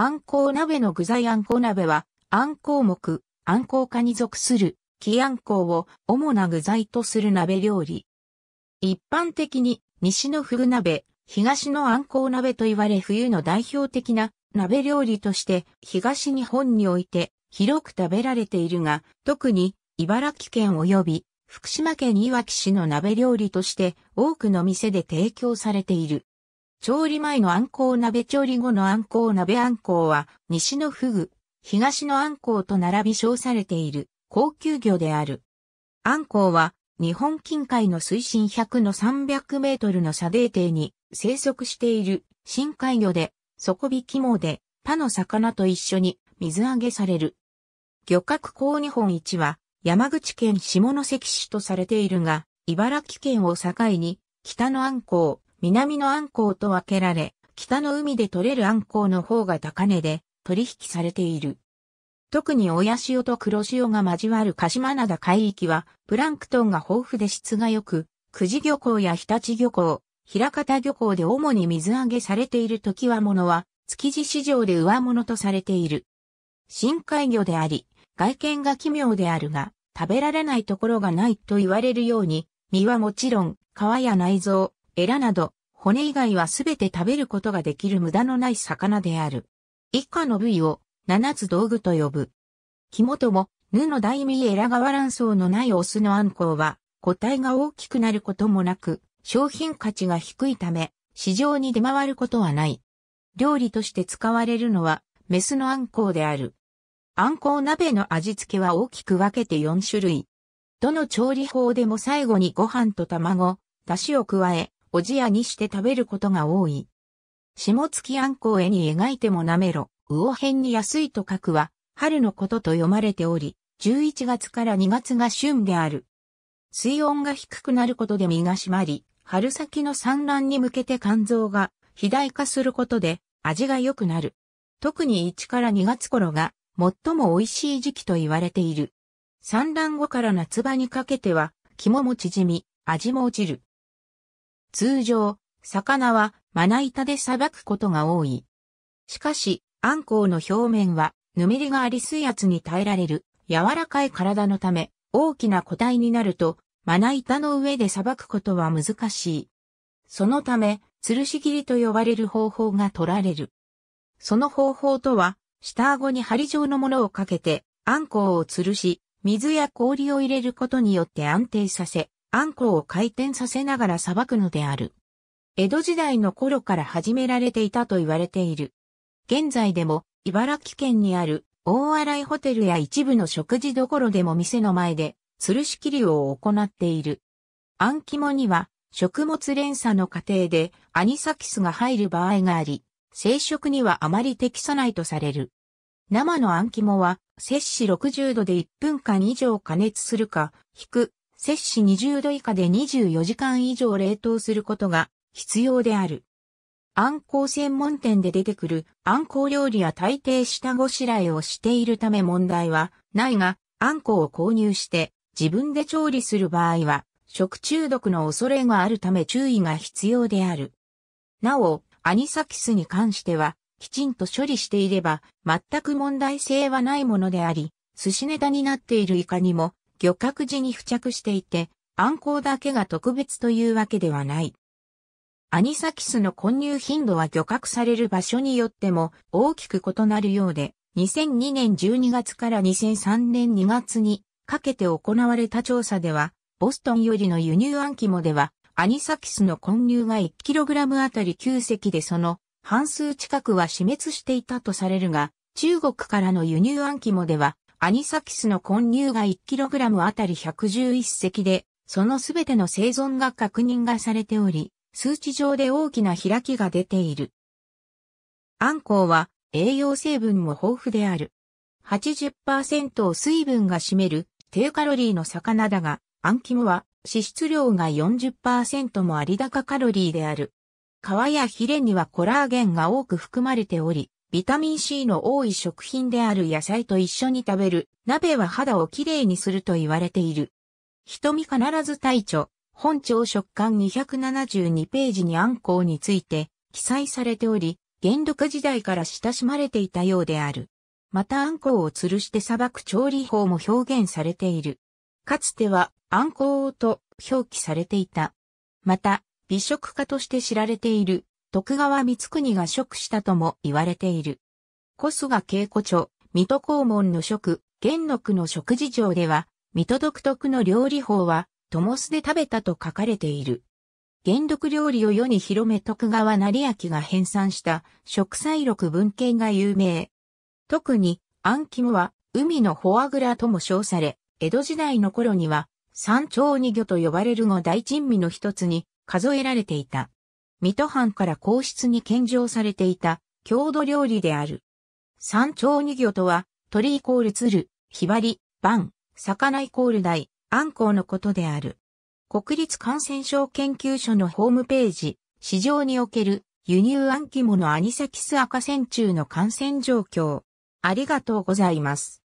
あんこう鍋の具材あんこう鍋は、あんこう目、あんこう科に属する、木あんこうを主な具材とする鍋料理。一般的に、西のふぐ鍋、東のあんこう鍋と言われ冬の代表的な鍋料理として、東日本において広く食べられているが、特に茨城県及び福島県いわき市の鍋料理として多くの店で提供されている。調理前のあんこう鍋調理後のあんこう鍋あんこうは、西のフグ、東のあんこうと並び称されている高級魚である。あんこうは、日本近海の水深100の300メートルの砂泥底に生息している深海魚で、底引き網で他の魚と一緒に水揚げされる。漁獲港日本一は山口県下関市とされているが、茨城県を境に北のあんこ南のアンコウと分けられ、北の海で取れるアンコウの方が高値で取引されている。特に親潮と黒潮が交わる鹿島灘海域は、プランクトンが豊富で質が良く、久慈漁港や日立漁港、平方漁港で主に水揚げされている時はのは、築地市場で上物とされている。深海魚であり、外見が奇妙であるが、食べられないところがないと言われるように、身はもちろん、皮や内臓、エラなど、骨以外はすべて食べることができる無駄のない魚である。以下の部位を七つ道具と呼ぶ。肝とも、ヌの大身エラ側卵巣のないオスのアンコウは、個体が大きくなることもなく、商品価値が低いため、市場に出回ることはない。料理として使われるのは、メスのアンコウである。アンコウ鍋の味付けは大きく分けて4種類。どの調理法でも最後にご飯と卵、出汁を加え、おじやにして食べることが多い。下月あんこ絵に描いてもなめろ、魚辺に安いと書くは、春のことと読まれており、11月から2月が旬である。水温が低くなることで身が締まり、春先の産卵に向けて肝臓が肥大化することで味が良くなる。特に1から2月頃が最も美味しい時期と言われている。産卵後から夏場にかけては、肝も縮み、味も落ちる。通常、魚はまな板でさばくことが多い。しかし、アンコウの表面は、ぬめりがあり水圧に耐えられる、柔らかい体のため、大きな個体になると、まな板の上でさばくことは難しい。そのため、吊るし切りと呼ばれる方法が取られる。その方法とは、下顎に針状のものをかけて、アンコウを吊るし、水や氷を入れることによって安定させ、あんこを回転させながら捌くのである。江戸時代の頃から始められていたと言われている。現在でも、茨城県にある大洗ホテルや一部の食事どころでも店の前で、吊るし切りを行っている。あん肝には、食物連鎖の過程でアニサキスが入る場合があり、生殖にはあまり適さないとされる。生のあん肝は、摂氏60度で1分間以上加熱するか、引く摂氏20度以下で24時間以上冷凍することが必要である。あんこう専門店で出てくるあんこう料理は大抵下ごしらえをしているため問題はないが、あんこうを購入して自分で調理する場合は食中毒の恐れがあるため注意が必要である。なお、アニサキスに関してはきちんと処理していれば全く問題性はないものであり、寿司ネタになっているイカにも漁獲時に付着していて、アンコウだけが特別というわけではない。アニサキスの混入頻度は漁獲される場所によっても大きく異なるようで、2002年12月から2003年2月にかけて行われた調査では、ボストンよりの輸入アンキモでは、アニサキスの混入が 1kg あたり9隻でその半数近くは死滅していたとされるが、中国からの輸入アンキモではアニサキスの混入が 1kg あたり111隻で、そのすべての生存が確認がされており、数値上で大きな開きが出ている。アンコウは栄養成分も豊富である。80%を水分が占める低カロリーの魚だが、アンキモは脂質量が40%もあり高カロリーである。皮やヒレにはコラーゲンが多く含まれており、ビタミン C の多い食品である野菜と一緒に食べる鍋は肌をきれいにすると言われている。瞳必ず大著、本朝食刊272ページにアンコウについて記載されており、元禄時代から親しまれていたようである。またアンコウを吊るして裁く調理法も表現されている。かつてはアンコウと表記されていた。また、美食家として知られている徳川光国が職したとも言われている。小菅稽古著、水戸黄門の食、元禄の食事場では、水戸独特の料理法は、ともすで食べたと書かれている。元禄料理を世に広め徳川成明が編纂した食彩録文献が有名。特に、アンキムは、海のフォアグラとも称され、江戸時代の頃には、山頂二魚と呼ばれる五大珍味の一つに数えられていた。水戸藩から皇室に献上されていた郷土料理である。山頂二魚とは、鳥イコール鶴、ひばり、バン、魚イコール大、アンコウのことである。国立感染症研究所のホームページ、市場における輸入暗記物アニサキス赤線虫の感染状況。ありがとうございます。